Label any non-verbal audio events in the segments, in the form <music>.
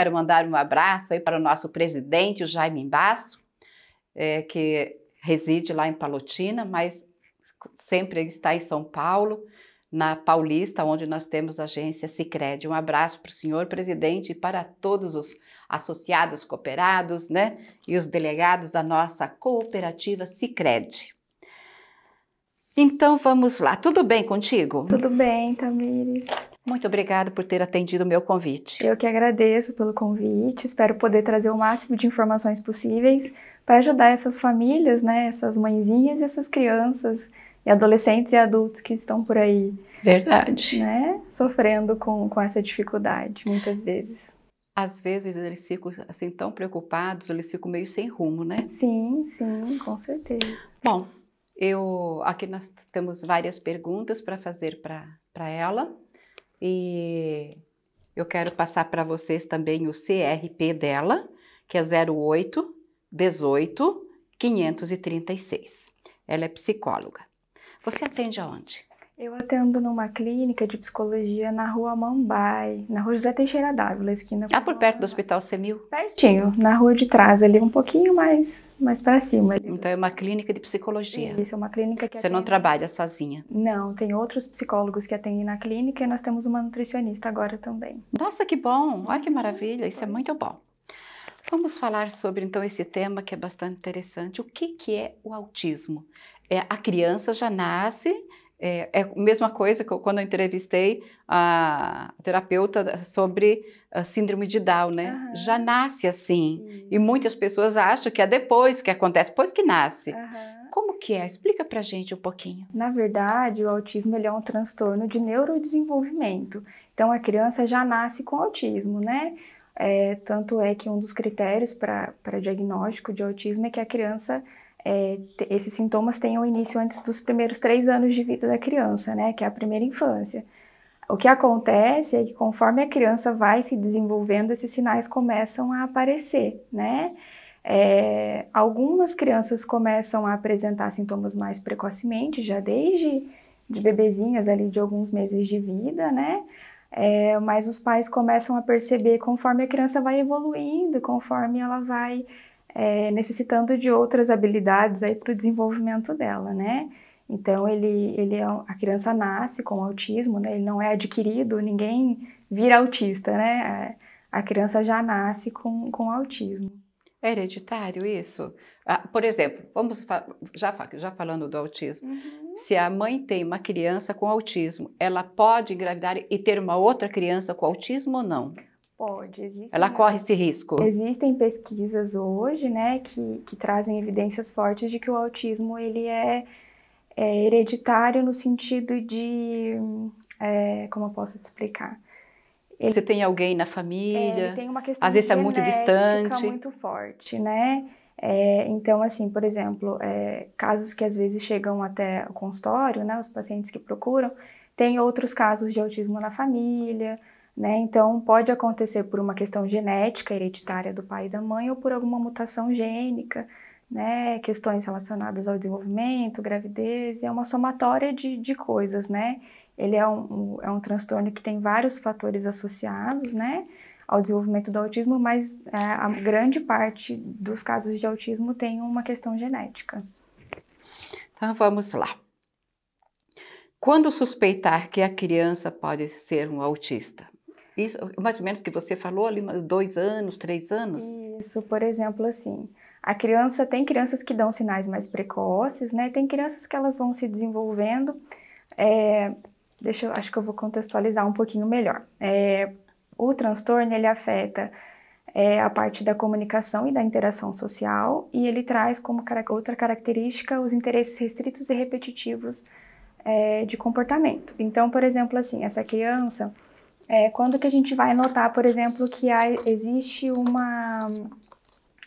Quero mandar um abraço aí para o nosso presidente, o Jaime Basso, é, que reside lá em Palotina, mas sempre está em São Paulo, na Paulista, onde nós temos a agência Sicredi. Um abraço para o senhor presidente e para todos os associados cooperados, né, e os delegados da nossa cooperativa Sicredi. Então vamos lá. Tudo bem contigo? Tudo bem, Tamires. Muito obrigada por ter atendido o meu convite. Eu que agradeço pelo convite. Espero poder trazer o máximo de informações possíveis para ajudar essas famílias, né, essas mãezinhas e essas crianças e adolescentes e adultos que estão por aí. Verdade. Né, sofrendo com, com essa dificuldade, muitas vezes. Às vezes eles ficam assim tão preocupados, eles ficam meio sem rumo, né? Sim, sim, com certeza. Bom, eu aqui nós temos várias perguntas para fazer para ela e eu quero passar para vocês também o CRP dela, que é 08 18 536. Ela é psicóloga. Você atende aonde? Eu atendo numa clínica de psicologia na rua Mambai, na rua José Teixeira d'Ávila, esquina. Ah, por perto do Hospital Semil? Pertinho, na rua de trás, ali um pouquinho mais, mais para cima. Ali. Então é uma clínica de psicologia. Isso, é uma clínica que. Você atende... não trabalha sozinha? Não, tem outros psicólogos que atendem na clínica e nós temos uma nutricionista agora também. Nossa, que bom! Olha que maravilha, isso é muito bom. Vamos falar sobre então esse tema que é bastante interessante. O que, que é o autismo? É, a criança já nasce é, é a mesma coisa que quando eu entrevistei a terapeuta sobre a síndrome de Down, né? Uhum. Já nasce assim. Isso. E muitas pessoas acham que é depois que acontece, depois que nasce. Uhum. Como que é? Explica pra gente um pouquinho. Na verdade, o autismo é um transtorno de neurodesenvolvimento. Então, a criança já nasce com autismo, né? É, tanto é que um dos critérios para diagnóstico de autismo é que a criança é, esses sintomas tenham início antes dos primeiros três anos de vida da criança, né, que é a primeira infância. O que acontece é que conforme a criança vai se desenvolvendo, esses sinais começam a aparecer, né? É, algumas crianças começam a apresentar sintomas mais precocemente, já desde de bebezinhas ali de alguns meses de vida, né? É, mas os pais começam a perceber conforme a criança vai evoluindo, conforme ela vai é, necessitando de outras habilidades aí para o desenvolvimento dela, né? Então ele, ele é, a criança nasce com autismo, né? Ele não é adquirido, ninguém vira autista, né? A criança já nasce com, com autismo. É hereditário isso? Ah, por exemplo, vamos já, já falando do autismo. Uhum. Se a mãe tem uma criança com autismo, ela pode engravidar e ter uma outra criança com autismo ou não? Pode, existe. Ela né? corre esse risco. Existem pesquisas hoje, né, que, que trazem evidências fortes de que o autismo ele é, é hereditário no sentido de. É, como eu posso te explicar? Ele, Você tem alguém na família. É, tem uma questão às vezes é muito distante. muito forte, né? É, então, assim, por exemplo, é, casos que às vezes chegam até o consultório, né, os pacientes que procuram, tem outros casos de autismo na família, né? Então, pode acontecer por uma questão genética hereditária do pai e da mãe ou por alguma mutação gênica, né? questões relacionadas ao desenvolvimento, gravidez, é uma somatória de, de coisas. Né? Ele é um, é um transtorno que tem vários fatores associados né? ao desenvolvimento do autismo, mas é, a grande parte dos casos de autismo tem uma questão genética. Então, vamos lá. Quando suspeitar que a criança pode ser um autista, isso, mais ou menos que você falou ali, dois anos, três anos? Isso, por exemplo, assim. A criança tem crianças que dão sinais mais precoces, né? Tem crianças que elas vão se desenvolvendo. É, deixa eu, acho que eu vou contextualizar um pouquinho melhor. É, o transtorno ele afeta é, a parte da comunicação e da interação social e ele traz como car outra característica os interesses restritos e repetitivos é, de comportamento. Então, por exemplo, assim, essa criança é, quando que a gente vai notar, por exemplo, que há, existe uma,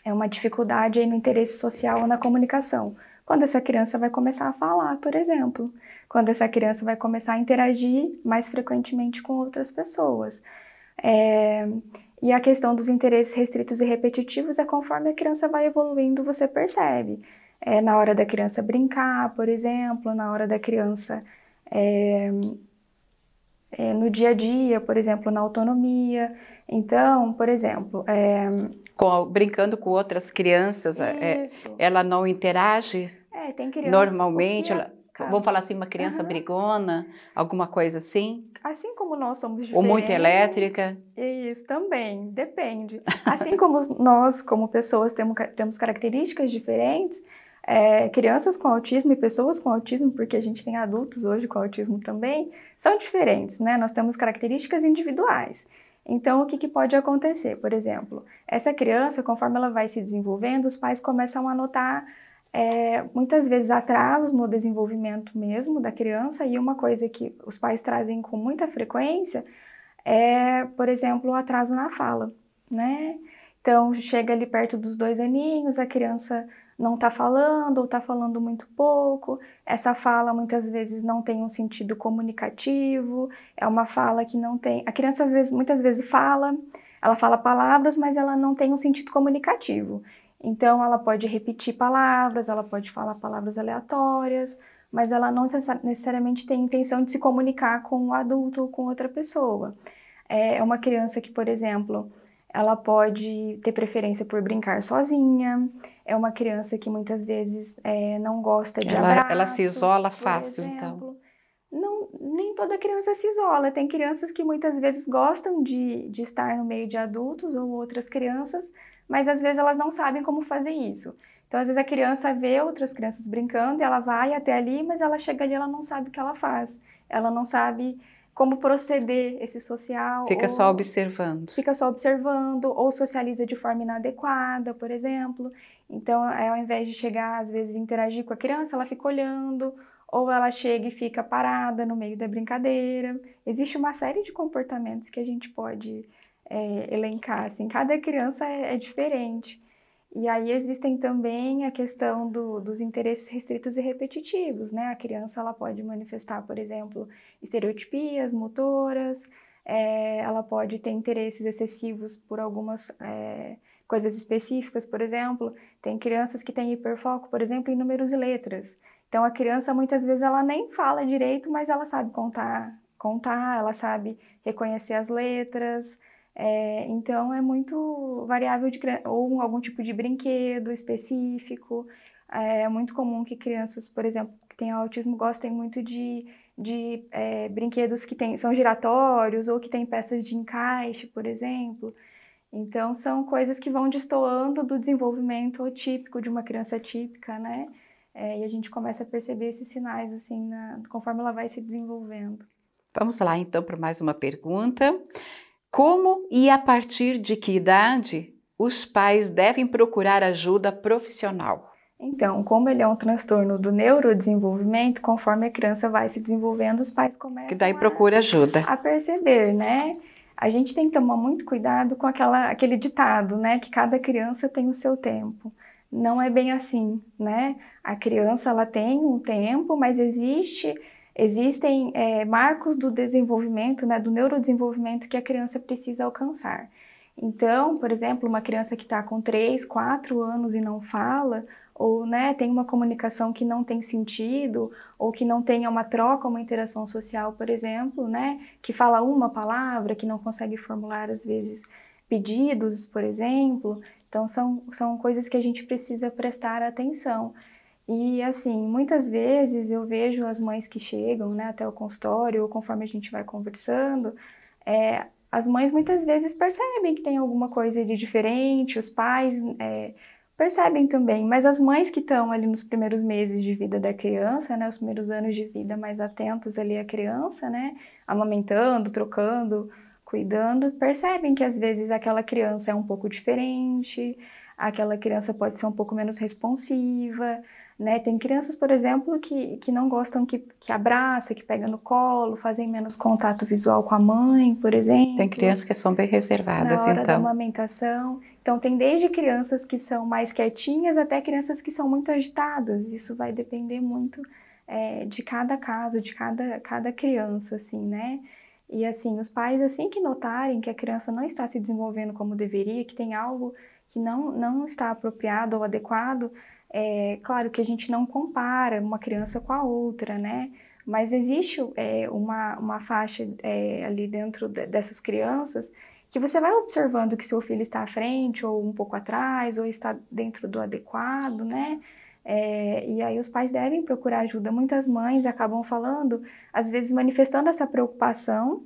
é uma dificuldade no interesse social ou na comunicação? Quando essa criança vai começar a falar, por exemplo. Quando essa criança vai começar a interagir mais frequentemente com outras pessoas. É, e a questão dos interesses restritos e repetitivos é conforme a criança vai evoluindo, você percebe. É, na hora da criança brincar, por exemplo, na hora da criança é, é, no dia a dia, por exemplo, na autonomia. Então, por exemplo. É... Com, brincando com outras crianças, é, ela não interage? É, tem Normalmente, ela, vamos falar assim, uma criança uhum. brigona, alguma coisa assim? Assim como nós somos diferentes. Ou muito elétrica. Isso, também, depende. Assim como nós, como pessoas, temos, temos características diferentes é, crianças com autismo e pessoas com autismo, porque a gente tem adultos hoje com autismo também, são diferentes, né? Nós temos características individuais. Então, o que, que, pode acontecer? Por exemplo, essa criança, conforme ela vai se desenvolvendo, os pais começam a notar é, muitas vezes atrasos no desenvolvimento mesmo da criança, e uma coisa que os pais trazem com muita frequência é, por exemplo, o atraso na fala, né? Então, chega ali perto dos dois aninhos, a criança não está falando ou está falando muito pouco. Essa fala muitas vezes não tem um sentido comunicativo, é uma fala que não tem. A criança às vezes, muitas vezes fala, ela fala palavras, mas ela não tem um sentido comunicativo. Então ela pode repetir palavras, ela pode falar palavras aleatórias, mas ela não necessariamente tem intenção de se comunicar com o um adulto ou com outra pessoa. É, é uma criança que, por exemplo, ela pode ter preferência por brincar sozinha, é uma criança que muitas vezes é, não gosta de ela, abraço. É, ela se isola fácil, então. Não, nem toda criança se isola. Tem crianças que muitas vezes gostam de, de estar no meio de adultos ou outras crianças, mas às vezes elas não sabem como fazer isso. Então, às vezes a criança vê outras crianças brincando, e ela vai até ali, mas ela chega ali, ela não sabe o que ela faz. Ela não sabe como proceder esse social. Fica só observando. Fica só observando, ou socializa de forma inadequada, por exemplo. Então, ao invés de chegar, às vezes, interagir com a criança, ela fica olhando, ou ela chega e fica parada no meio da brincadeira. Existe uma série de comportamentos que a gente pode é, elencar, assim, cada criança é, é, diferente. E aí existem também a questão do, dos interesses restritos e repetitivos, né? A criança, ela pode manifestar, por exemplo, estereotipias motoras, é, ela pode ter interesses excessivos por algumas é, coisas específicas, por exemplo. Tem crianças que têm hiperfoco, por exemplo, em números e letras. Então a criança muitas vezes ela nem fala direito, mas ela sabe contar, contar, ela sabe reconhecer as letras. É, então é muito variável de ou algum tipo de brinquedo específico. É, é muito comum que crianças, por exemplo, que têm autismo gostem muito de, de é, brinquedos que tem, são giratórios ou que têm peças de encaixe, por exemplo. Então, são coisas que vão destoando do desenvolvimento típico de uma criança típica, né? É, e a gente começa a perceber esses sinais, assim, na, conforme ela vai se desenvolvendo. Vamos lá, então, para mais uma pergunta. Como e a partir de que idade os pais devem procurar ajuda profissional? Então, como ele é um transtorno do neurodesenvolvimento, conforme a criança vai se desenvolvendo, os pais começam que daí procura ajuda. a perceber, né? a gente tem que tomar muito cuidado com aquela, aquele ditado, né? Que cada criança tem o seu tempo. Não é bem assim, né? A criança ela tem um tempo, mas existe existem é, marcos do desenvolvimento, né, do neurodesenvolvimento que a criança precisa alcançar. Então, por exemplo, uma criança que está com 3, 4 anos e não fala, ou né, tem uma comunicação que não tem sentido, ou que não tenha uma troca, uma interação social, por exemplo, né, que fala uma palavra, que não consegue formular às vezes pedidos, por exemplo. Então são, são coisas que a gente precisa prestar atenção. E assim, muitas vezes eu vejo as mães que chegam né, até o consultório, ou conforme a gente vai conversando, é, as mães muitas vezes percebem que tem alguma coisa de diferente, os pais é, percebem também, mas as mães que estão ali nos primeiros meses de vida da criança, né, os primeiros anos de vida mais atentas ali à criança, né, amamentando, trocando, cuidando, percebem que às vezes aquela criança é um pouco diferente, aquela criança pode ser um pouco menos responsiva, né? Tem crianças, por exemplo, que, que não gostam que, que abraça, que pega no colo, fazem menos contato visual com a mãe, por exemplo. Tem crianças que são bem reservadas, na hora então. da amamentação. Então, tem desde crianças que são mais quietinhas até crianças que são muito agitadas. Isso vai depender muito é, de cada caso, de cada, cada criança, assim, né? E, assim, os pais, assim que notarem que a criança não está se desenvolvendo como deveria, que tem algo que não, não está apropriado ou adequado, é, claro que a gente não compara uma criança com a outra, né? Mas existe é, uma, uma faixa é, ali dentro de, dessas crianças que você vai observando que seu filho está à frente ou um pouco atrás ou está dentro do adequado, né? É, e aí os pais devem procurar ajuda. Muitas mães acabam falando, às vezes manifestando essa preocupação,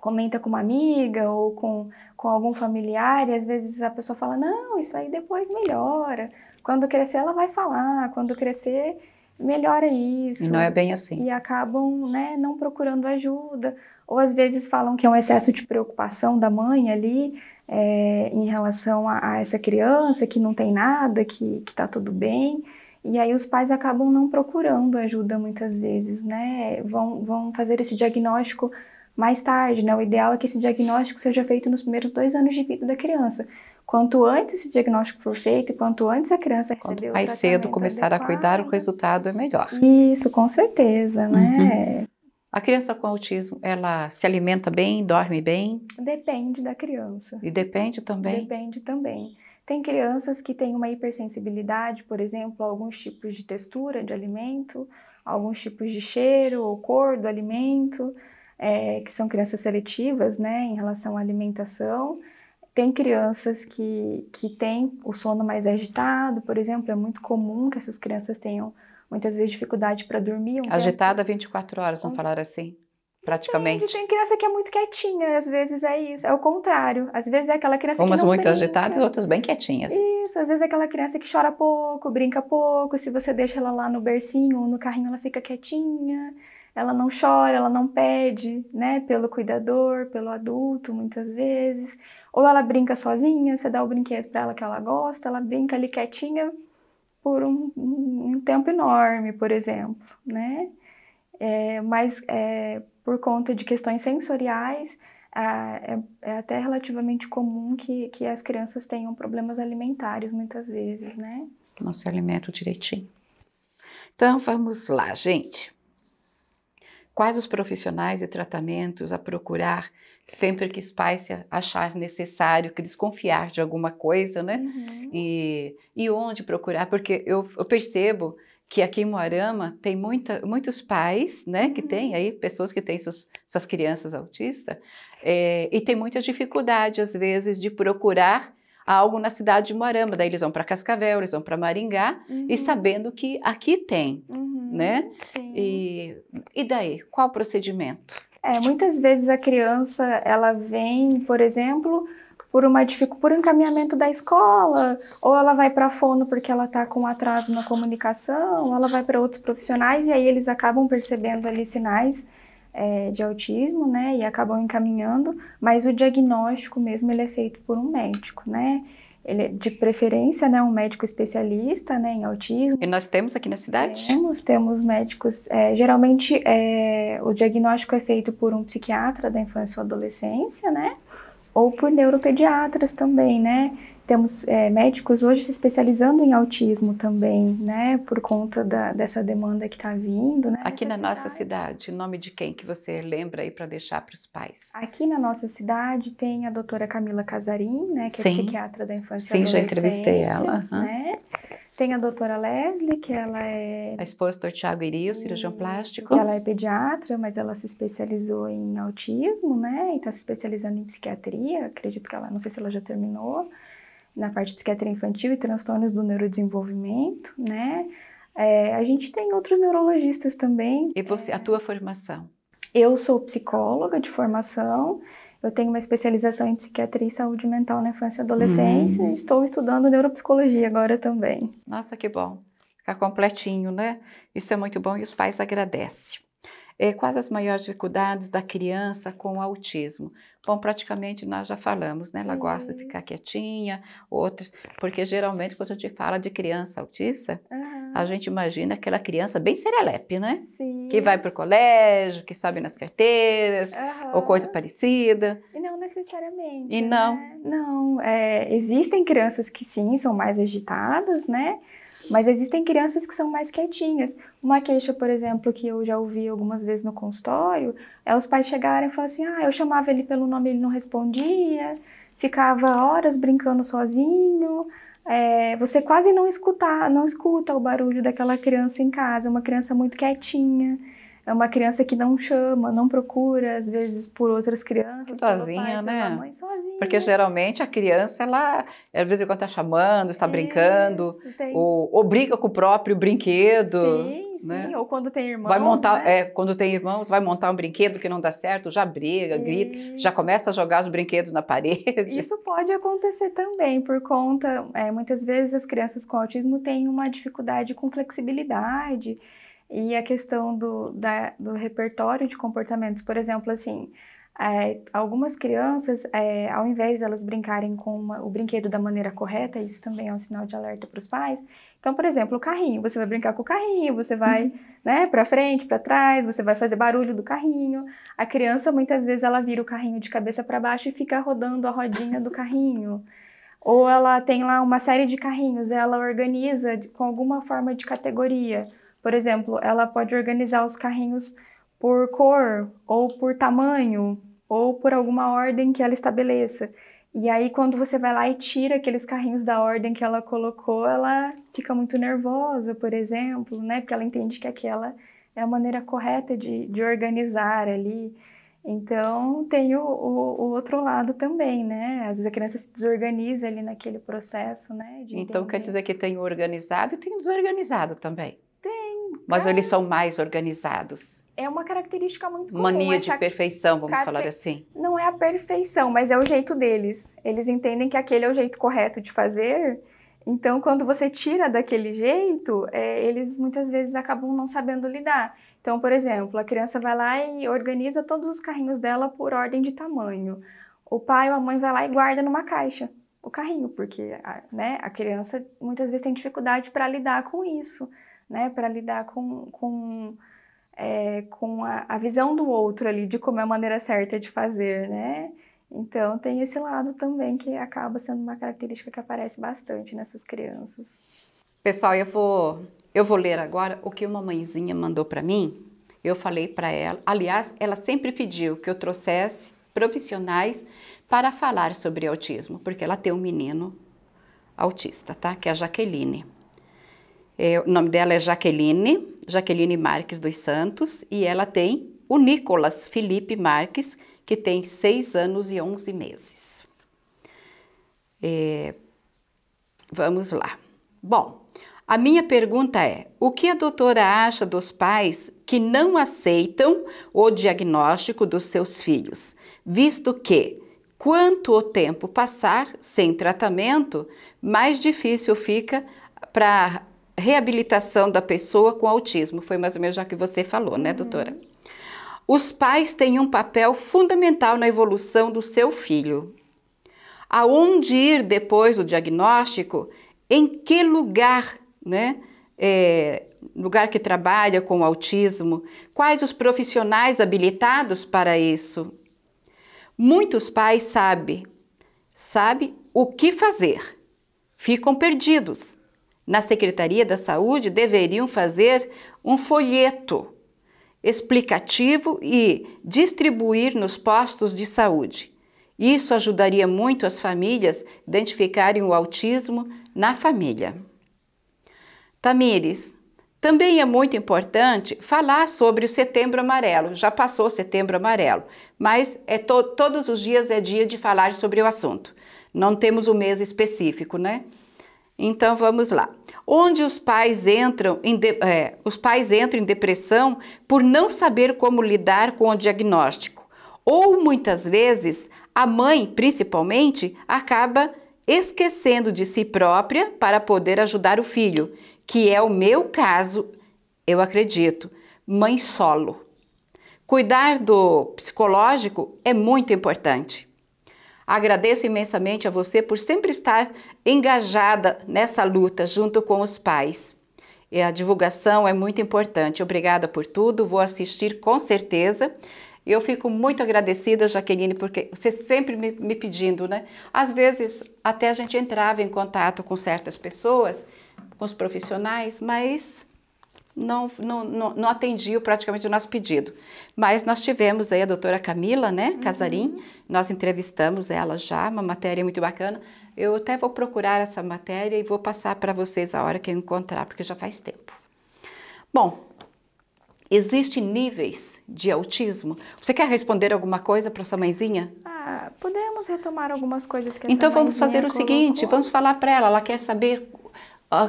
comenta com uma amiga ou com, com algum familiar, e às vezes a pessoa fala, não, isso aí depois melhora. Quando crescer, ela vai falar, quando crescer, melhora isso. E não é bem assim. E acabam né, não procurando ajuda, ou às vezes falam que é um excesso de preocupação da mãe ali é, em relação a, a, essa criança que não tem nada, que está tudo bem. E aí os pais acabam não procurando ajuda muitas vezes, né? Vão, vão fazer esse diagnóstico mais tarde, né? O ideal é que esse diagnóstico seja feito nos primeiros dois anos de vida da criança. Quanto antes esse diagnóstico for feito e quanto antes a criança receber quanto mais cedo começar adequado, a cuidar, o resultado é melhor. Isso, com certeza, né? Uhum. A criança com autismo, ela se alimenta bem, dorme bem? Depende da criança. E depende também? Depende também. Tem crianças que têm uma hipersensibilidade, por exemplo, a alguns tipos de textura de alimento, alguns tipos de cheiro ou cor do alimento, é, que são crianças seletivas, né, em relação à alimentação. Tem crianças que, que têm o sono mais agitado, por exemplo, é muito comum que essas crianças tenham muitas vezes dificuldade para dormir. Um Agitada tempo. 24 horas, vamos um... falar assim? praticamente. Tem, tem criança que é muito quietinha, às vezes é isso, é o contrário. Às vezes é aquela criança Umas que Umas muito brinca. agitadas, outras bem quietinhas. Isso, às vezes é aquela criança que chora pouco, brinca pouco, se você deixa ela lá no bercinho ou no carrinho, ela fica quietinha. Ela não chora, ela não pede, né, pelo cuidador, pelo adulto, muitas vezes. Ou ela brinca sozinha, você dá o brinquedo para ela que ela gosta, ela brinca ali quietinha por um, um tempo enorme, por exemplo, né? É, mas é, por conta de questões sensoriais, é, é, até relativamente comum que, que as crianças tenham problemas alimentares muitas vezes, né? Não se alimentam direitinho. Então vamos lá, gente. Quais os profissionais e tratamentos a procurar sempre que os pais achar necessário, que desconfiar de alguma coisa, né? Uhum. E, e onde procurar, porque eu, eu percebo que aqui em Moarama tem muita, muitos pais, né, que tem uhum. aí pessoas que têm suas suas crianças autistas é, e tem muita dificuldade às vezes de procurar algo na cidade de Moarama, daí eles vão para Cascavel, eles vão para Maringá uhum. e sabendo que aqui tem, uhum. né? Sim. E, e daí qual o procedimento? É, muitas vezes a criança ela vem, por exemplo, por uma por um encaminhamento da escola, ou ela vai para fono porque ela está com atraso na comunicação, ou ela vai para outros profissionais e aí eles acabam percebendo ali sinais é, de autismo, né, e acabam encaminhando, mas o diagnóstico mesmo ele é feito por um médico, né? Ele, é, de preferência, né, um médico especialista né, em autismo. E nós temos aqui na cidade? Temos, temos médicos. É, geralmente, é, o diagnóstico é feito por um psiquiatra da infância ou adolescência, né? Ou por neuropediatras também, né? Temos é, médicos hoje se especializando em autismo também, né? Por conta da, dessa demanda que está vindo. Né, Aqui na nossa cidade, nome de quem que você lembra aí para deixar para os pais? Aqui na nossa cidade tem a doutora Camila Casarim, né? Que é Sim. é psiquiatra da infância Sim, já entrevistei ela. Uhum. Né? Tem a doutora Leslie, que ela é... A esposa do Tiago Irio, cirurgião plástico. Ela é pediatra, mas ela se especializou em autismo, né? E está se especializando em psiquiatria, acredito que ela... Não sei se ela já terminou na parte de psiquiatria infantil e transtornos do neurodesenvolvimento, né? É, a gente tem outros neurologistas também. E você, a tua formação? Eu sou psicóloga de formação, eu tenho uma especialização em psiquiatria e saúde mental na infância e adolescência hum. e estou estudando neuropsicologia agora também. Nossa, que bom. Ficar completinho, né? Isso é muito bom e os pais agradecem. É, quais as maiores dificuldades da criança com autismo? Bom, praticamente nós já falamos, né? Ela gosta de ficar uhum. quietinha, outras, porque geralmente quando a gente fala de criança autista, uhum. a gente imagina aquela criança bem serelepe, né? Sim. Que vai para o colégio, que sobe nas carteiras, uhum. ou coisa parecida. E não necessariamente. E não. Né? Não, é, existem crianças que sim, são mais agitadas, né? Mas existem crianças que são mais quietinhas. Uma queixa, por exemplo, que eu já ouvi algumas vezes no consultório, é os pais chegarem e falarem assim: ah, eu chamava ele pelo nome, ele não respondia, ficava horas brincando sozinho. É, você quase não escuta, não escuta o barulho daquela criança em casa, uma criança muito quietinha é uma criança que não chama, não procura, às vezes por outras crianças, sozinha, pai, né? Mãe, sozinha. Porque geralmente a criança, ela, às vezes, quando está chamando, está brincando, tem... ou, ou briga com o próprio brinquedo. Sim, né? sim. Ou quando tem irmãos. Vai montar, né? é, quando tem irmãos, vai montar um brinquedo que não dá certo, já briga, Isso. grita, já começa a jogar os brinquedos na parede. Isso pode acontecer também, por conta, é, muitas vezes as crianças com autismo têm uma dificuldade com flexibilidade. E a questão do, da, do repertório de comportamentos, por exemplo, assim, é, algumas crianças, é, ao invés delas brincarem com uma, o brinquedo da maneira correta, isso também é um sinal de alerta para os pais. Então, por exemplo, o carrinho, você vai brincar com o carrinho, você vai, uhum. né, para frente, para trás, você vai fazer barulho do carrinho. A criança muitas vezes ela vira o carrinho de cabeça para baixo e fica rodando a rodinha do carrinho. Ou ela tem lá uma série de carrinhos, ela organiza com alguma forma de categoria por exemplo, ela pode organizar os carrinhos por cor, ou por tamanho, ou por alguma ordem que ela estabeleça. E aí, quando você vai lá e tira aqueles carrinhos da ordem que ela colocou, ela fica muito nervosa, por exemplo, né? Porque ela entende que aquela é a maneira correta de, de organizar ali. Então, tem o, o, o, outro lado também, né? Às vezes a criança se desorganiza ali naquele processo, né? então, quer dizer que tem o organizado e tem o desorganizado também mas então, eles são mais organizados. É uma característica muito comum. Mania de perfeição, vamos falar assim. Não é a perfeição, mas é o jeito deles. Eles entendem que aquele é o jeito correto de fazer. Então, quando você tira daquele jeito, é, eles muitas vezes acabam não sabendo lidar. Então, por exemplo, a criança vai lá e organiza todos os carrinhos dela por ordem de tamanho. O pai ou a mãe vai lá e guarda numa caixa o carrinho, porque né, a criança muitas vezes tem dificuldade para lidar com isso né, para lidar com, com, é, com a, a, visão do outro ali, de como é a maneira certa de fazer, né? Então tem esse lado também que acaba sendo uma característica que aparece bastante nessas crianças. Pessoal, eu vou eu vou ler agora o que uma mãezinha mandou para mim. Eu falei para ela, aliás, ela sempre pediu que eu trouxesse profissionais para falar sobre autismo, porque ela tem um menino autista, tá? Que é a Jaqueline. É, o nome dela é Jaqueline, Jaqueline Marques dos Santos, e ela tem o Nicolas Felipe Marques, que tem 6 anos e 11 meses. É, vamos lá. Bom, a minha pergunta é: o que a doutora acha dos pais que não aceitam o diagnóstico dos seus filhos, visto que, quanto o tempo passar sem tratamento, mais difícil fica para reabilitação da pessoa com autismo. Foi mais ou menos já que você falou, né, doutora? Uhum. Os pais têm um papel fundamental na evolução do seu filho. Aonde ir depois do diagnóstico? Em que lugar, né? É, lugar que trabalha com autismo? Quais os profissionais habilitados para isso? Muitos pais sabem, sabe o que fazer, ficam perdidos na Secretaria da Saúde deveriam fazer um folheto explicativo e distribuir nos postos de saúde. Isso ajudaria muito as famílias identificarem o autismo na família. Tamires, também é muito importante falar sobre o setembro amarelo. Já passou setembro amarelo, mas é to todos os dias é dia de falar sobre o assunto. Não temos um mês específico, né? Então vamos lá. Onde os pais entram em de, é, os pais entram em depressão por não saber como lidar com o diagnóstico. Ou muitas vezes a mãe, principalmente, acaba esquecendo de si própria para poder ajudar o filho, que é o meu caso, eu acredito, mãe solo. Cuidar do psicológico é muito importante. Agradeço imensamente a você por sempre estar engajada nessa luta junto com os pais. E a divulgação é muito importante. Obrigada por tudo, vou assistir com certeza. Eu fico muito agradecida, Jaqueline, porque você sempre me, me pedindo, né? Às vezes até a gente entrava em contato com certas pessoas, com os profissionais, mas não, não, não, não atendiam praticamente o nosso pedido. Mas nós tivemos aí a doutora Camila, né, uhum. Casarim, uhum. nós entrevistamos ela já, uma matéria muito bacana. Eu até vou procurar essa matéria e vou passar para vocês a hora que eu encontrar, porque já faz tempo. Bom, existem níveis de autismo. Você quer responder alguma coisa para sua mãezinha? Ah, podemos retomar algumas coisas que então Então vamos fazer o colocou. seguinte, vamos falar para ela, ela quer saber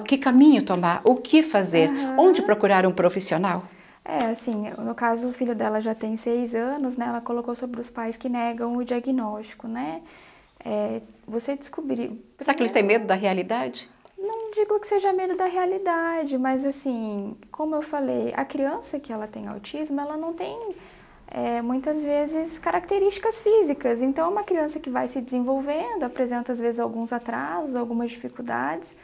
que caminho tomar, o que fazer, uhum. onde procurar um profissional? É, assim, no caso o filho dela já tem seis anos, né? Ela colocou sobre os pais que negam o diagnóstico, né? É, você descobriu. Será que eles têm medo da realidade? Não digo que seja medo da realidade, mas assim, como eu falei, a criança que ela tem autismo, ela não tem é, muitas vezes características físicas. Então, uma criança que vai se desenvolvendo apresenta às vezes alguns atrasos, algumas dificuldades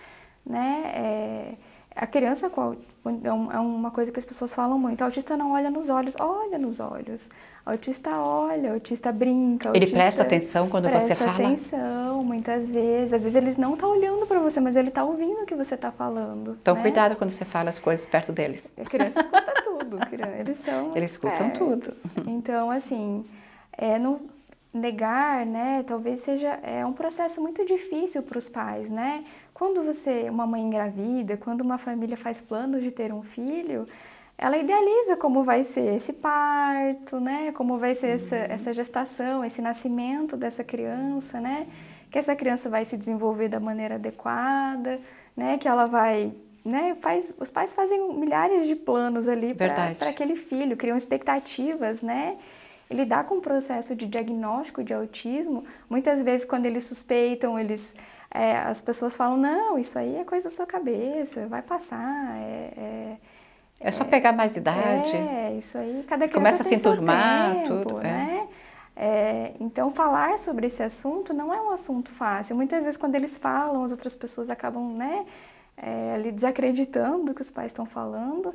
né? É, a criança é, é uma coisa que as pessoas falam muito. O autista não olha nos olhos, olha nos olhos. O autista olha, o autista brinca. O ele autista presta atenção quando presta você fala? Presta atenção, muitas vezes. Às vezes eles não tá olhando para você, mas ele está ouvindo o que você está falando. Então, né? cuidado quando você fala as coisas perto deles. A é, criança escuta tudo. Eles são. Eles escutam tudo. Então, assim, é no, negar, né? Talvez seja é um processo muito difícil para os pais, né? Quando você, uma mãe engravida, quando uma família faz planos de ter um filho, ela idealiza como vai ser esse parto, né? Como vai ser essa, uhum. essa gestação, esse nascimento dessa criança, né? Que essa criança vai se desenvolver da maneira adequada, né? Que ela vai, né? Faz, os pais fazem milhares de planos ali para aquele filho, criam expectativas, né? Ele dá com o processo de diagnóstico de autismo. Muitas vezes, quando eles suspeitam, eles é, as pessoas falam, não, isso aí é coisa da sua cabeça, vai passar, é... é, é só é, pegar mais idade. É, isso aí, cada criança Começa a se enturmar, tempo, tudo, é. né? É, então, falar sobre esse assunto não é um assunto fácil. Muitas vezes, quando eles falam, as outras pessoas acabam, né, ali desacreditando o que os pais estão falando.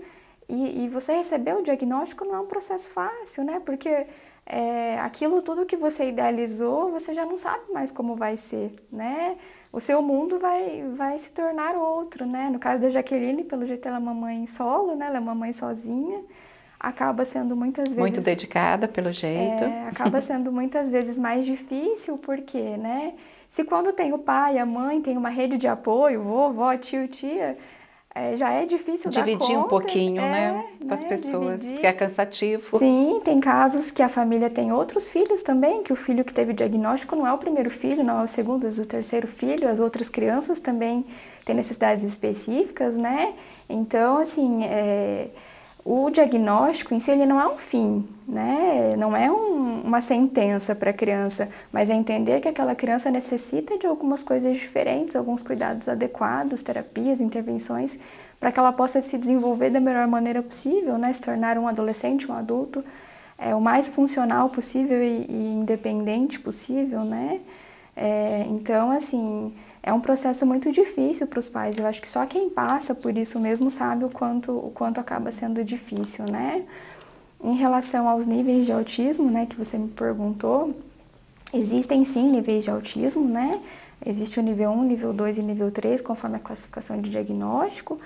E, e, você receber o diagnóstico não é um processo fácil, né? Porque é, aquilo tudo que você idealizou, você já não sabe mais como vai ser, né? o seu mundo vai, vai se tornar outro, né? No caso da Jaqueline, pelo jeito ela é uma mãe solo, né? Ela é uma mãe sozinha, acaba sendo muitas vezes... Muito dedicada, pelo jeito. É, acaba sendo muitas vezes mais difícil, porque, né? Se quando tem o pai, a mãe, tem uma rede de apoio, vovó, tio, tia, é, já é difícil dividir conta, um pouquinho, né, é, né, com as né, pessoas, dividir. porque é cansativo. Sim, tem casos que a família tem outros filhos também, que o filho que teve diagnóstico não é o primeiro filho, não é o segundo, é o terceiro filho, as outras crianças também têm necessidades específicas, né? Então, assim, é, o diagnóstico em si ele não é um fim, né? não é um, uma sentença para a criança, mas é entender que aquela criança necessita de algumas coisas diferentes, alguns cuidados adequados, terapias, intervenções, para que ela possa se desenvolver da melhor maneira possível, né? se tornar um adolescente, um adulto, é, o mais funcional possível e, e independente possível. Né? É, então, assim, é um processo muito difícil para os pais. Eu acho que só quem passa por isso mesmo sabe o quanto, o quanto acaba sendo difícil, né? Em relação aos níveis de autismo, né, que você me perguntou, existem sim níveis de autismo, né? Existe o nível 1, nível 2 e nível 3, conforme a classificação de diagnóstico.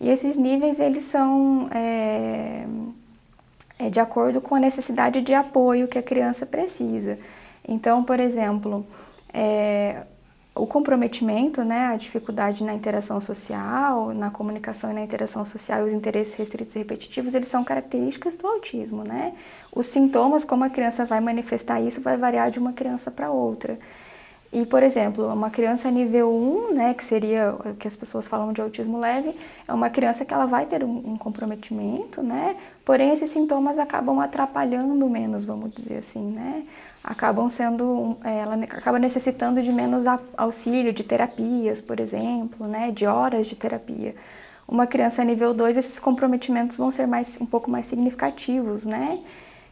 E esses níveis, eles são é, é de acordo com a necessidade de apoio que a criança precisa. Então, por exemplo, é, o comprometimento, né, a dificuldade na interação social, na comunicação e na interação social, os interesses restritos e repetitivos, eles são características do autismo, né? Os sintomas, como a criança vai manifestar isso, vai variar de uma criança para outra. E, por exemplo, uma criança nível 1, né, que seria o que as pessoas falam de autismo leve, é uma criança que ela vai ter um, um comprometimento, né? Porém, esses sintomas acabam atrapalhando menos, vamos dizer assim, né? Acabam sendo, é, ela acaba necessitando de menos auxílio, de terapias, por exemplo, né? De horas de terapia. Uma criança nível 2, esses comprometimentos vão ser mais, um pouco mais significativos, né?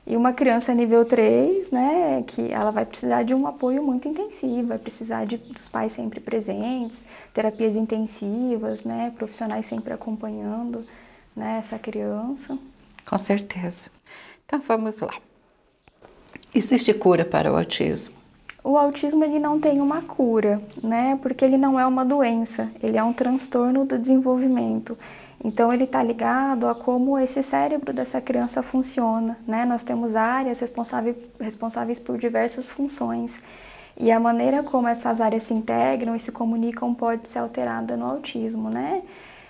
E uma criança nível 3, né, que ela vai precisar de um apoio muito intensivo, vai precisar de, dos pais sempre presentes, terapias intensivas, né, profissionais sempre acompanhando né, essa criança. Com certeza. Então vamos lá. Existe cura para o autismo? O autismo ele não tem uma cura, né? Porque ele não é uma doença, ele é um transtorno do desenvolvimento. Então ele está ligado a como esse cérebro dessa criança funciona, né? Nós temos áreas responsáveis, responsáveis por diversas funções e a maneira como essas áreas se integram e se comunicam pode ser alterada no autismo, né?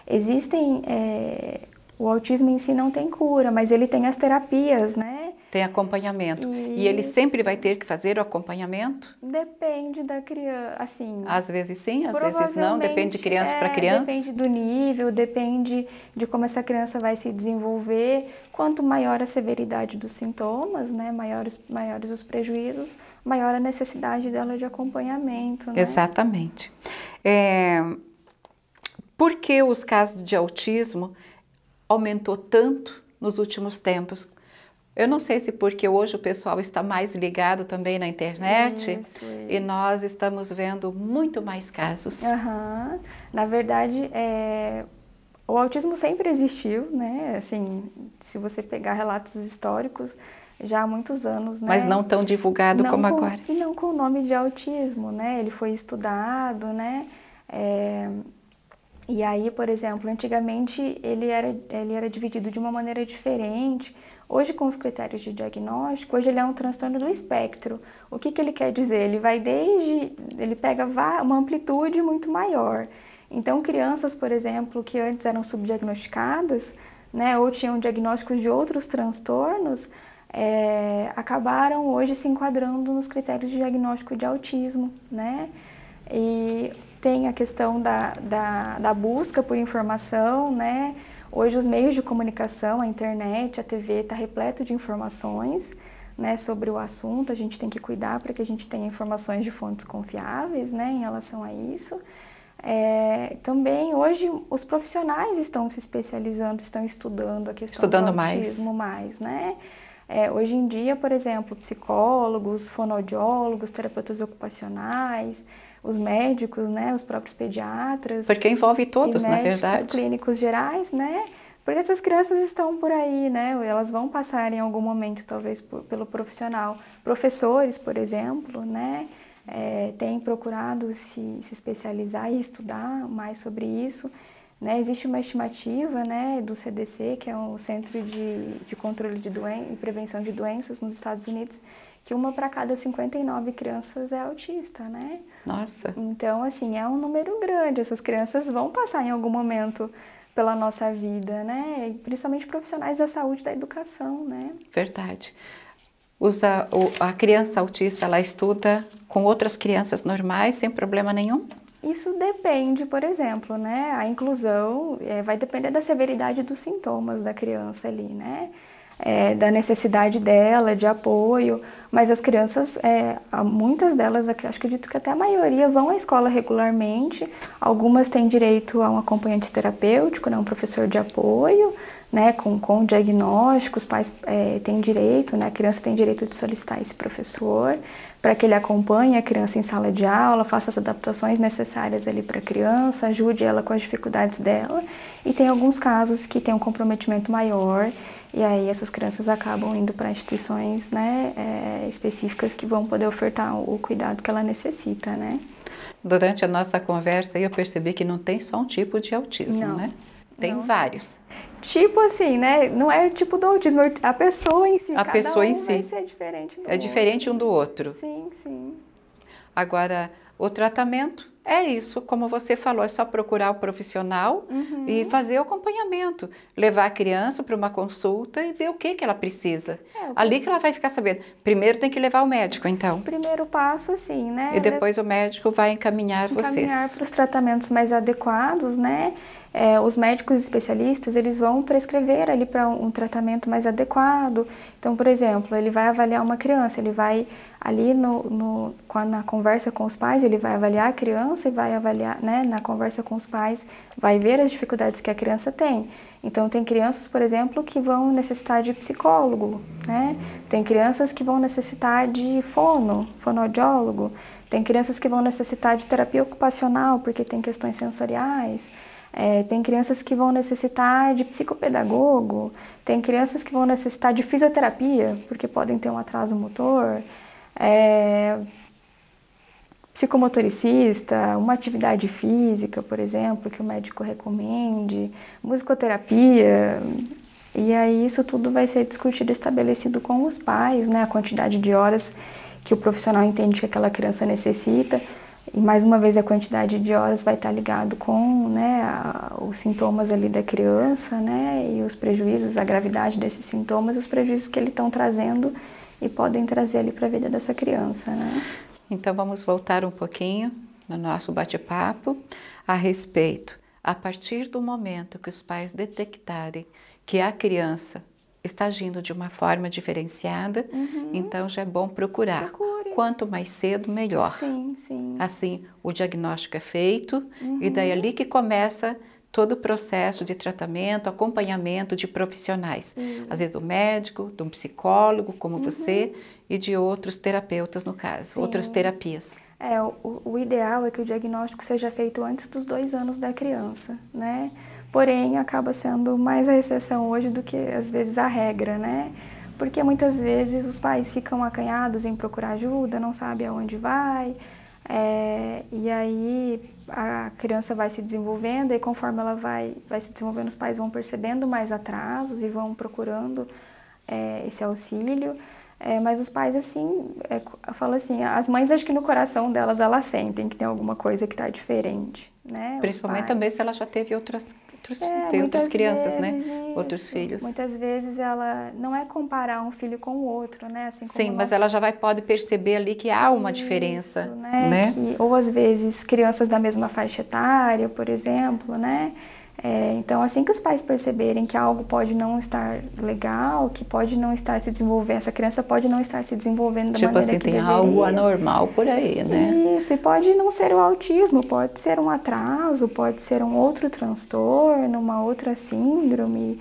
Existem é, o autismo em si não tem cura, mas ele tem as terapias, né? Tem acompanhamento. Isso. E ele sempre vai ter que fazer o acompanhamento? Depende da criança, assim. Às vezes sim, às vezes não, depende de criança é, para criança. Depende do nível, depende de como essa criança vai se desenvolver. Quanto maior a severidade dos sintomas, né, maiores, maiores os prejuízos, maior a necessidade dela de acompanhamento. Né? Exatamente. É, por que os casos de autismo aumentou tanto nos últimos tempos? Eu não sei se porque hoje o pessoal está mais ligado também na internet isso, isso. e nós estamos vendo muito mais casos. Uhum. Na verdade, é... o autismo sempre existiu, né? Assim, se você pegar relatos históricos, já há muitos anos, né? Mas não tão divulgado não como com... agora. E não com o nome de autismo, né? Ele foi estudado, né? É... E aí, por exemplo, antigamente ele era, ele era dividido de uma maneira diferente. Hoje, com os critérios de diagnóstico, hoje ele é um transtorno do espectro. O que, que ele quer dizer? Ele vai desde. ele pega uma amplitude muito maior. Então, crianças, por exemplo, que antes eram subdiagnosticadas, né, ou tinham diagnósticos de outros transtornos, é, acabaram hoje se enquadrando nos critérios de diagnóstico de autismo, né? E tem a questão da, da, da busca por informação, né? Hoje os meios de comunicação, a internet, a TV está repleto de informações né, sobre o assunto. A gente tem que cuidar para que a gente tenha informações de fontes confiáveis né, em relação a isso. É, também hoje os profissionais estão se especializando, estão estudando a questão estudando do autismo mais, mais né? É, hoje em dia, por exemplo, psicólogos, fonoaudiólogos, terapeutas ocupacionais, os médicos, né, os próprios pediatras. Porque envolve todos, é médicos, na verdade. Os clínicos gerais, né? Porque essas crianças estão por aí, né? Elas vão passar em algum momento, talvez, por, pelo profissional. Professores, por exemplo, né? É, têm procurado se, se especializar e estudar mais sobre isso. Né, existe uma estimativa né, do CDC, que é o Centro de, de Controle de Doen e Prevenção de Doenças nos Estados Unidos, que uma para cada 59 crianças é autista, né? Nossa! Então, assim, é um número grande. Essas crianças vão passar em algum momento pela nossa vida, né? principalmente profissionais da saúde e da educação, né? Verdade. Usa, a criança autista, ela estuda com outras crianças normais sem problema nenhum? Isso depende, por exemplo, né? A inclusão é, vai depender da severidade dos sintomas da criança ali, né? É, da necessidade dela de apoio, mas as crianças, é, muitas delas, acho que acredito que até a maioria vão à escola regularmente, algumas têm direito a um acompanhante terapêutico, né, um professor de apoio, né, com, com diagnóstico, os pais é, têm direito, né, a criança tem direito de solicitar esse professor, para que ele acompanhe a criança em sala de aula, faça as adaptações necessárias ali para a criança, ajude ela com as dificuldades dela. E tem alguns casos que tem um comprometimento maior e aí essas crianças acabam indo para instituições né, é, específicas que vão poder ofertar o cuidado que ela necessita, né? Durante a nossa conversa eu percebi que não tem só um tipo de autismo, não. né? Tem não. vários. Tipo assim, né? Não é tipo do autismo, é a pessoa em si. A pessoa um em si. é diferente. é outro. diferente um do outro. Sim, sim. Agora, o tratamento é isso, como você falou, é só procurar o profissional uhum. e fazer o acompanhamento. Levar a criança para uma consulta e ver o que, que ela precisa. É, Ali que ela vai ficar sabendo. Primeiro tem que levar o médico, então. Primeiro passo, sim, né? E depois o médico vai encaminhar, encaminhar vocês. Encaminhar para os tratamentos mais adequados, né? É, os médicos especialistas eles vão prescrever ali para um, um tratamento mais adequado. Então, por exemplo, ele vai avaliar uma criança, ele vai ali no, no, na conversa com os pais, ele vai avaliar a criança e vai avaliar, né, na conversa com os pais, vai ver as dificuldades que a criança tem. Então, tem crianças, por exemplo, que vão necessitar de psicólogo, né? Tem crianças que vão necessitar de fono, fonoaudiólogo. Tem crianças que vão necessitar de terapia ocupacional, porque tem questões sensoriais. É, tem crianças que vão necessitar de psicopedagogo, tem crianças que vão necessitar de fisioterapia, porque podem ter um atraso motor é, psicomotoricista, uma atividade física, por exemplo, que o médico recomende, musicoterapia. E aí isso tudo vai ser discutido estabelecido com os pais, né? A quantidade de horas que o profissional entende que aquela criança necessita. E mais uma vez a quantidade de horas vai estar ligado com né, a, os sintomas ali da criança, né? E os prejuízos, a gravidade desses sintomas, os prejuízos que ele estão trazendo e podem trazer ali para a vida dessa criança, né? Então vamos voltar um pouquinho no nosso bate-papo a respeito. A partir do momento que os pais detectarem que a criança está agindo de uma forma diferenciada, uhum. então já é bom procurar. Procure. Quanto mais cedo, melhor. Sim, sim. Assim, o diagnóstico é feito uhum. e daí é ali que começa a todo o processo de tratamento, acompanhamento de profissionais, Isso. às vezes do médico, de um psicólogo como uhum. você e de outros terapeutas no caso, Sim. outras terapias. É, o, o ideal é que o diagnóstico seja feito antes dos dois anos da criança, né? Porém, acaba sendo mais a exceção hoje do que às vezes a regra, né? Porque muitas vezes os pais ficam acanhados em procurar ajuda, não sabem aonde vai, é, e aí a criança vai se desenvolvendo e conforme ela vai, vai se desenvolvendo, os pais vão percebendo mais atrasos e vão procurando é, esse auxílio. É, mas os pais, assim, é, fala assim, as mães acho que no coração delas elas sentem que tem alguma coisa que está diferente, né? Principalmente também se ela já teve outras outros, é, tem outras crianças, né? Isso. Outros filhos. Muitas vezes ela não é comparar um filho com o outro, né? Assim Sim, mas ela já vai pode perceber ali que há uma isso, diferença, né? né? Que, ou às vezes crianças da mesma faixa etária, por exemplo, né? É, então, assim que os pais perceberem que algo pode não estar legal, que pode não estar se desenvolvendo, essa criança pode não estar se desenvolvendo da tipo maneira assim, que deveria. Tipo assim, tem algo anormal por aí, né? Isso, e pode não ser o autismo, pode ser um atraso, pode ser um outro transtorno, uma outra síndrome.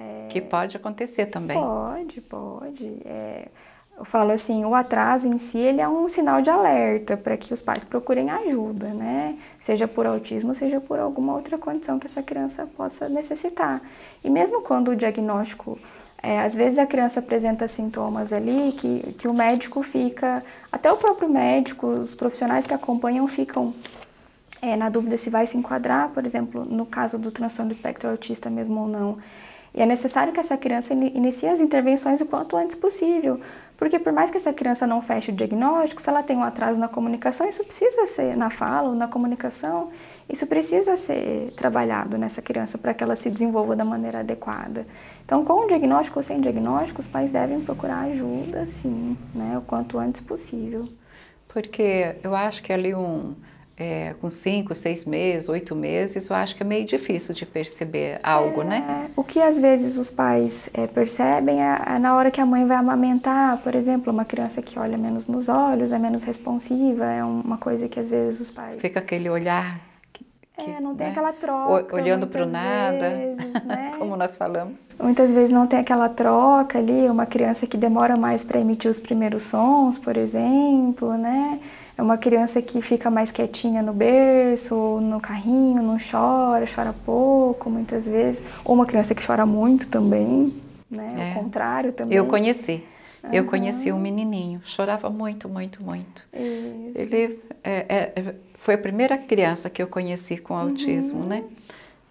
É, que pode acontecer também. Pode, pode. É, eu falo assim, o atraso em si ele é um sinal de alerta para que os pais procurem ajuda, né? Seja por autismo, seja por alguma outra condição que essa criança possa necessitar. E mesmo quando o diagnóstico é, às vezes a criança apresenta sintomas ali que, que o médico fica, até o próprio médico, os profissionais que acompanham ficam é, na dúvida se vai se enquadrar, por exemplo, no caso do transtorno do espectro autista mesmo ou não. E é necessário que essa criança inicie as intervenções o quanto antes possível, porque por mais que essa criança não feche o diagnóstico, se ela tem um atraso na comunicação, isso precisa ser na fala ou na comunicação, isso precisa ser trabalhado nessa criança para que ela se desenvolva da maneira adequada. Então, com o diagnóstico ou sem diagnóstico, os pais devem procurar ajuda, sim, né, o quanto antes possível. Porque eu acho que é ali um é, com cinco, seis meses, oito meses, eu acho que é meio difícil de perceber algo, né? é, né? O que às vezes os pais é, percebem é, é, na hora que a mãe vai amamentar, por exemplo, uma criança que olha menos nos olhos, é menos responsiva, é uma coisa que às vezes os pais. Fica aquele olhar. Que, é, que, é, não tem né? aquela troca. Olhando para o nada, vezes, né? <laughs> como nós falamos. Muitas vezes não tem aquela troca ali, uma criança que demora mais para emitir os primeiros sons, por exemplo, né? É uma criança que fica mais quietinha no berço, no carrinho, não chora, chora pouco, muitas vezes. Ou uma criança que chora muito também, né? É. O contrário também. Eu conheci. Uhum. Eu conheci um menininho, chorava muito, muito, muito. Isso. Ele é, é, é foi a primeira criança que eu conheci com uhum. autismo, uhum. né?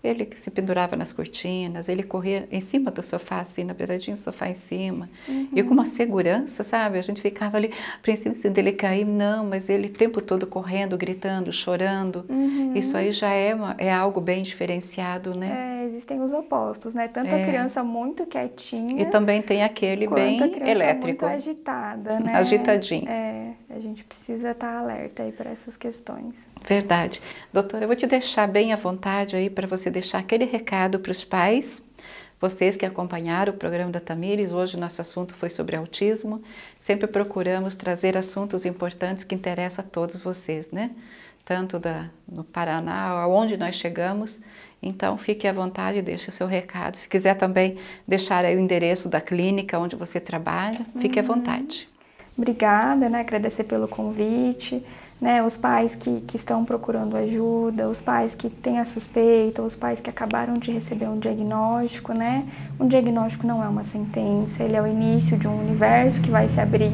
Ele se pendurava nas cortinas, ele corria em cima do sofá, assim, na beiradinha do sofá em cima. Uhum. E com uma segurança, sabe? A gente ficava ali, pensando se dele cair, não, mas ele o tempo todo correndo, gritando, chorando. Uhum. Isso aí já é, uma, é algo bem diferenciado, né? É, existem os opostos, né? Tanto é. a criança muito quietinha. E também tem aquele bem a criança elétrico. muito agitada, né? <laughs> Agitadinho. É, a gente precisa estar tá alerta aí para essas questões. Verdade. Doutora, eu vou te deixar bem à vontade aí para você você deixar aquele recado para os pais, vocês que acompanharam o programa da Tamires, hoje nosso assunto foi sobre autismo. Sempre procuramos trazer assuntos importantes que interessam a todos vocês, né? Tanto da, no Paraná, aonde nós chegamos. Então, fique à vontade, deixe seu recado. Se quiser também deixar aí o endereço da clínica onde você trabalha, fique uhum. à vontade. Obrigada, né? Agradecer pelo convite né, os pais que, que estão procurando ajuda, os pais que têm a suspeita, os pais que acabaram de receber um diagnóstico, né? Um diagnóstico não é uma sentença, ele é o início de um universo que vai se abrir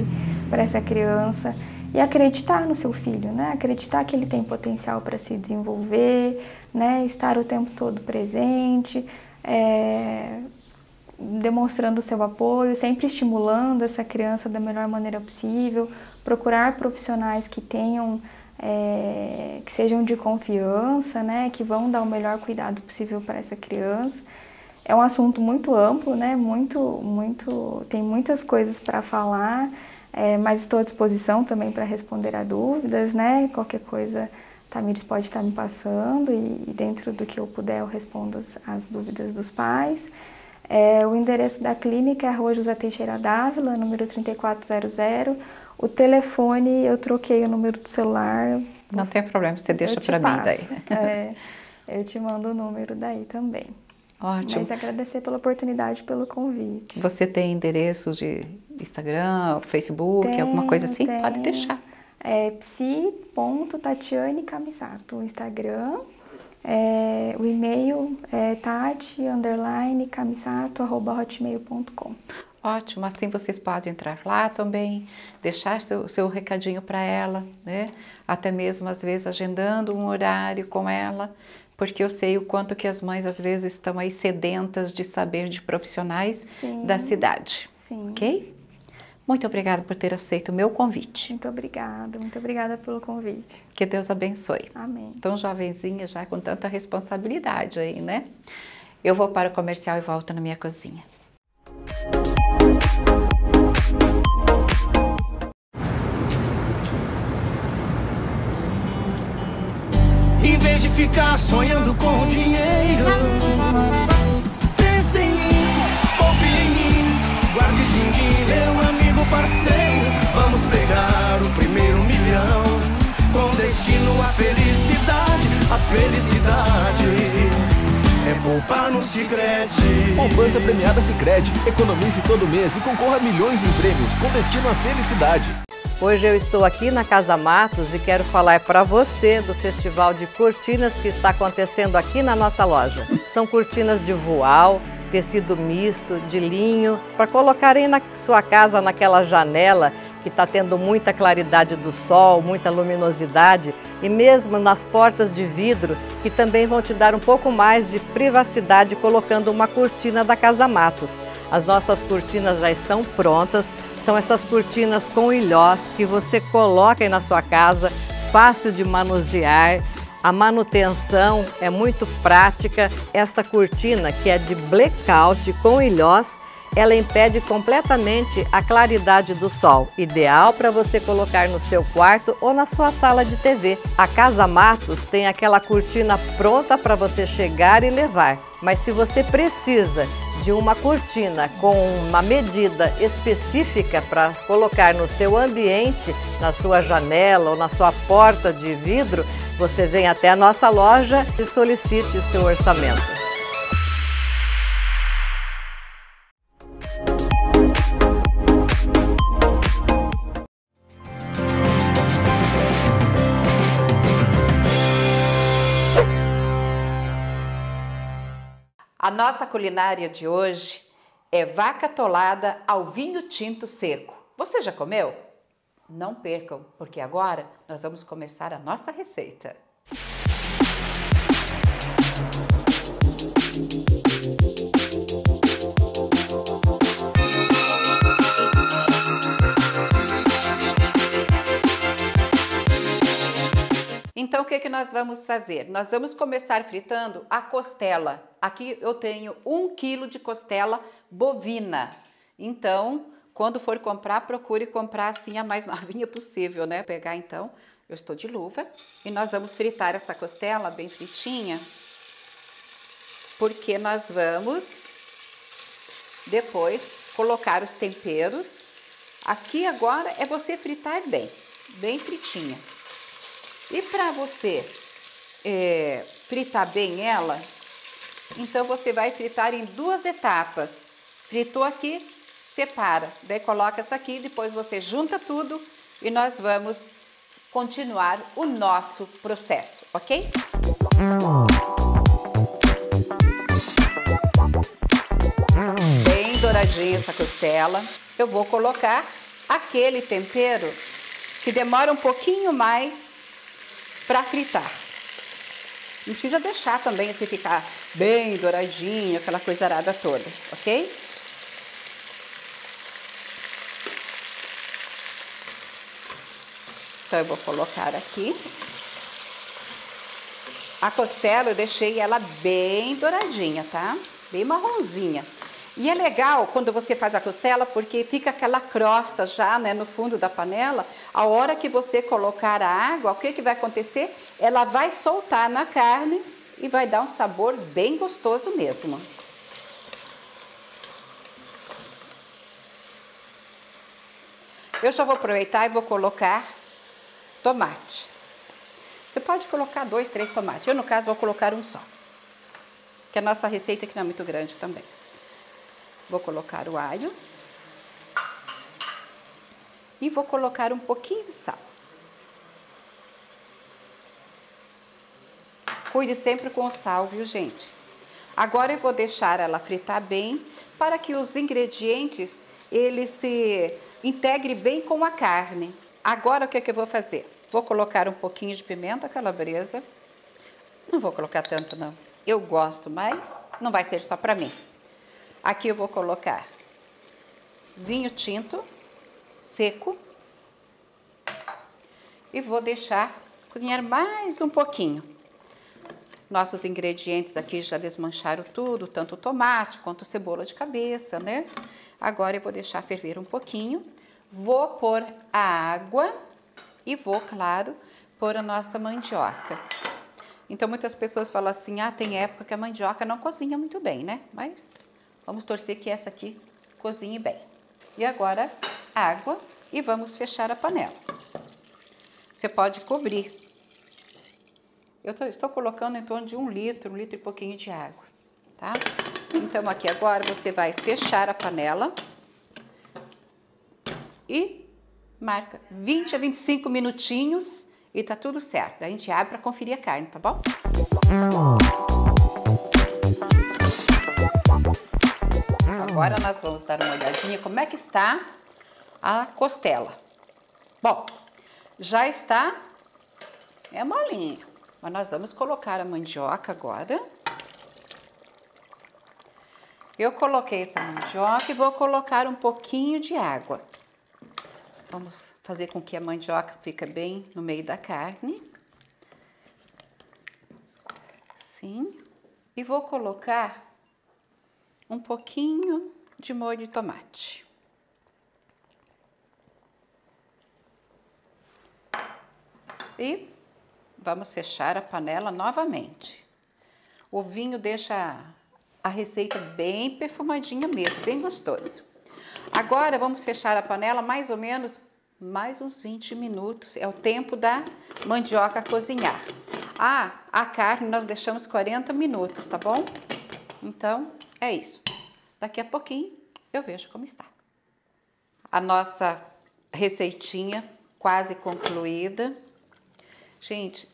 para essa criança e acreditar no seu filho, né? Acreditar que ele tem potencial para se desenvolver, né? Estar o tempo todo presente, é, demonstrando o seu apoio, sempre estimulando essa criança da melhor maneira possível, procurar profissionais que tenham, é, que sejam de confiança, né, que vão dar o melhor cuidado possível para essa criança. É um assunto muito amplo, né, muito, muito, tem muitas coisas para falar, é, mas estou à disposição também para responder a dúvidas, né, qualquer coisa Tamires pode estar me passando e, e dentro do que eu puder eu respondo as, as dúvidas dos pais. É, o endereço da clínica é Rua José Teixeira Dávila, número 3400. O telefone, eu troquei o número do celular. Não tem problema, você deixa para mim daí. <laughs> É, eu te mando o número daí também. Ótimo. Mas agradecer pela oportunidade, pelo convite. Você tem endereços de Instagram, Facebook, alguma coisa assim? Pode deixar. É psi.tatiane Camisato, o Instagram. É, o e-mail é tati_camisato@hotmail.com. Ótimo, assim vocês podem entrar lá também, deixar seu, seu recadinho para ela, né? Até mesmo às vezes agendando um horário com ela, porque eu sei o quanto que as mães às vezes estão aí sedentas de saber de profissionais sim, da cidade. Sim. OK? Muito obrigada por ter aceito o meu convite. Muito obrigada, muito obrigada pelo convite. Que Deus abençoe. Amém. Tão jovenzinha já com tanta responsabilidade aí, né? Eu vou para o comercial e volto na minha cozinha. Em vez de ficar sonhando com dinheiro parceiro, vamos pegar o primeiro milhão. Com destino à felicidade, a felicidade é poupar no Sicredi. Poupança premiada Sicredi. Economize todo mês e concorra a milhões em prêmios com destino à felicidade. Hoje eu estou aqui na Casa Matos e quero falar para você do festival de cortinas que está acontecendo aqui na nossa loja. São cortinas de voal, tecido misto, de linho, para colocarem na sua casa, naquela janela que está tendo muita claridade do sol, muita luminosidade, e mesmo nas portas de vidro, que também vão te dar um pouco mais de privacidade colocando uma cortina da Casa Matos. As nossas cortinas já estão prontas, são essas cortinas com ilhós que você coloca aí na sua casa, fácil de manusear, a manutenção é muito prática. Esta cortina, que é de blackout com ilhós, ela impede completamente a claridade do sol, ideal para você colocar no seu quarto ou na sua sala de TV. A Casa Matos tem aquela cortina pronta para você chegar e levar, mas se você precisa de uma cortina com uma medida específica para colocar no seu ambiente, na sua janela ou na sua porta de vidro, você vem até a nossa loja e solicite o seu orçamento. A nossa culinária de hoje é vaca tolada ao vinho tinto seco. Você já comeu? Não percam, porque agora nós vamos começar a nossa receita. Música Então o que, que nós vamos fazer? Nós vamos começar fritando a costela. Aqui eu tenho um quilo de costela bovina. Então, quando for comprar, procure comprar assim a mais <laughs> novinha possível, né? Pegar então, eu estou de luva e nós vamos fritar essa costela bem fritinha, porque nós vamos depois colocar os temperos. Aqui agora é você fritar bem, bem fritinha. E para você é, fritar bem ela, então você vai fritar em duas etapas. Fritou aqui, separa, daí coloca essa aqui, depois você junta tudo e nós vamos continuar o nosso processo, ok? Bem douradinha essa costela. Eu vou colocar aquele tempero que demora um pouquinho mais para fritar. Não precisa deixar também assim ficar bem douradinho, aquela coisa arada toda, ok? Então eu vou colocar aqui. A costela eu deixei ela bem douradinha, tá? Bem marronzinha. E é legal quando você faz a costela, porque fica aquela crosta já né, no fundo da panela. A hora que você colocar a água, o que, que vai acontecer? Ela vai soltar na carne e vai dar um sabor bem gostoso mesmo. Eu já vou aproveitar e vou colocar tomates. Você pode colocar dois, três tomates. Eu, no caso, vou colocar um só. Que a nossa receita aqui não é muito grande também. Vou colocar o alho. E vou colocar um pouquinho de sal. Cuide sempre com o sal, viu, gente? Agora eu vou deixar ela fritar bem para que os ingredientes ele se integre bem com a carne. Agora o que, é que eu vou fazer? Vou colocar um pouquinho de pimenta calabresa. Não vou colocar tanto não. Eu gosto, mas não vai ser só para mim. Aqui eu vou colocar vinho tinto seco e vou deixar cozinhar mais um pouquinho. Nossos ingredientes aqui já desmancharam tudo, tanto o tomate quanto cebola de cabeça, né? Agora eu vou deixar ferver um pouquinho. Vou pôr a água e vou, claro, pôr a nossa mandioca. Então muitas pessoas falam assim: "Ah, tem época que a mandioca não cozinha muito bem, né?" Mas Vamos torcer que essa aqui cozinhe bem. E agora, água e vamos fechar a panela. Você pode cobrir. Eu tô, estou colocando em torno de um litro, um litro e pouquinho de água, tá? Então, aqui agora você vai fechar a panela e marca 20 a 25 minutinhos e tá tudo certo. A gente abre para conferir a carne, tá bom? Agora nós vamos dar uma olhadinha como é que está a costela. Bom, já está, é molinha, mas nós vamos colocar a mandioca agora. Eu coloquei essa mandioca e vou colocar um pouquinho de água. Vamos fazer com que a mandioca fique bem no meio da carne. Sim, E vou colocar um pouquinho de molho de tomate. E vamos fechar a panela novamente. O vinho deixa a receita bem perfumadinha mesmo, bem gostoso. Agora vamos fechar a panela mais ou menos mais uns 20 minutos, é o tempo da mandioca cozinhar. Ah, a carne nós deixamos 40 minutos, tá bom? Então, é isso. Daqui a pouquinho eu vejo como está. A nossa receitinha quase concluída. Gente,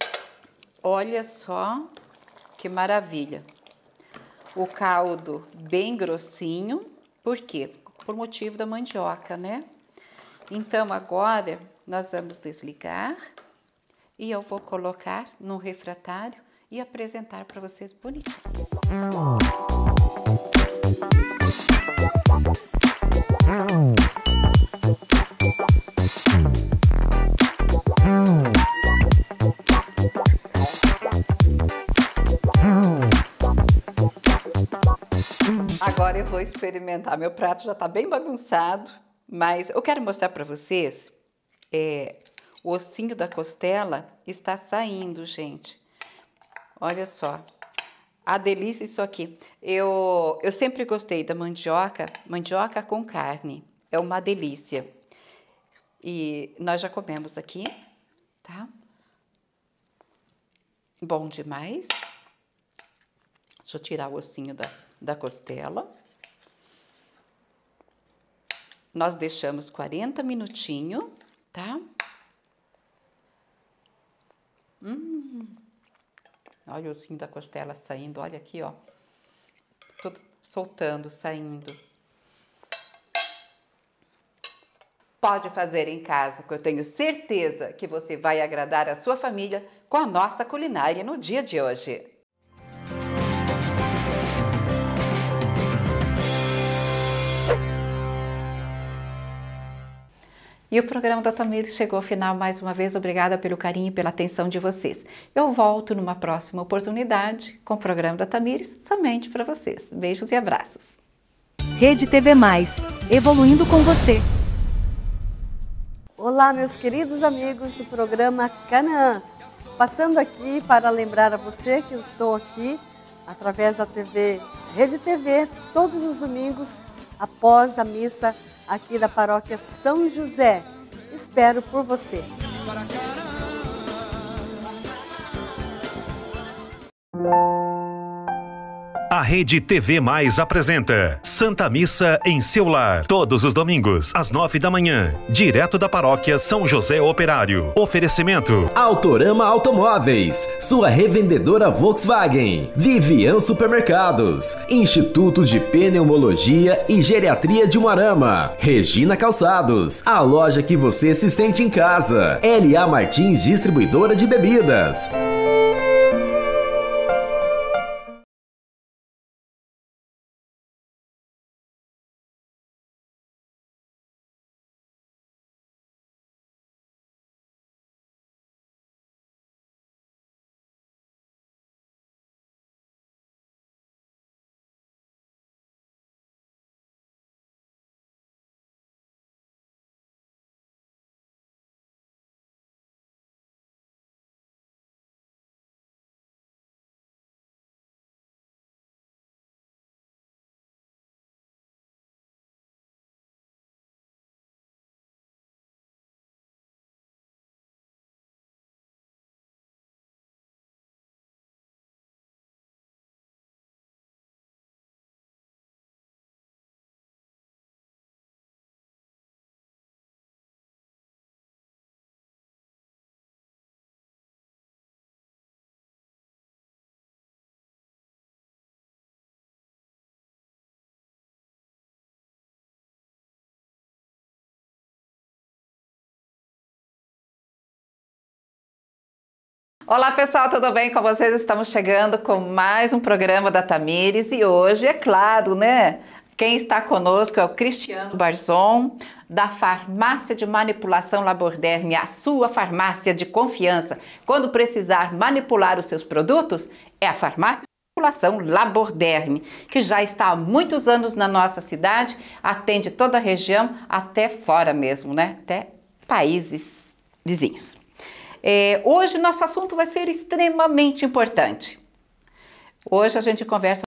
olha só que maravilha. O caldo bem grossinho, por quê? Por motivo da mandioca, né? Então agora nós vamos desligar e eu vou colocar no refratário e apresentar para vocês bonitinho. Agora eu vou experimentar. Meu prato já está bem bagunçado, mas eu quero mostrar para vocês. É, o ossinho da costela está saindo, gente. Olha só, a delícia é isso aqui. Eu, eu sempre gostei da mandioca, mandioca com carne. É uma delícia. E nós já comemos aqui, tá? Bom demais. Deixa eu tirar o ossinho da, da costela. Nós deixamos 40 minutinhos, tá? Hum. Olha o ozinho da costela saindo, olha aqui, ó. Tudo soltando, saindo. Pode fazer em casa, que eu tenho certeza que você vai agradar a sua família com a nossa culinária no dia de hoje. E o programa da Tamir chegou ao final mais uma vez. Obrigada pelo carinho e pela atenção de vocês. Eu volto numa próxima oportunidade com o programa da Tamires somente para vocês. Beijos e abraços. Rede TV Mais, evoluindo com você. Olá, meus queridos amigos do programa Canaã. Passando aqui para lembrar a você que eu estou aqui através da TV Rede TV todos os domingos após a missa aqui da paróquia São José. Espero por você. A Rede TV Mais apresenta Santa Missa em seu lar, todos os domingos, às nove da manhã, direto da paróquia São José Operário. Oferecimento: Autorama Automóveis, sua revendedora Volkswagen, Vivian Supermercados, Instituto de Pneumologia e Geriatria de Moarama, Regina Calçados, a loja que você se sente em casa, LA Martins Distribuidora de Bebidas. Olá pessoal, tudo bem com vocês? Estamos chegando com mais um programa da Tamires e hoje, é claro, né? Quem está conosco é o Cristiano Barzon, da Farmácia de Manipulação Laborderme, a sua farmácia de confiança. Quando precisar manipular os seus produtos, é a farmácia população Laborderme, que já está há muitos anos na nossa cidade, atende toda a região, até fora mesmo, né? Até países vizinhos. É, hoje nosso assunto vai ser extremamente importante. Hoje a gente conversa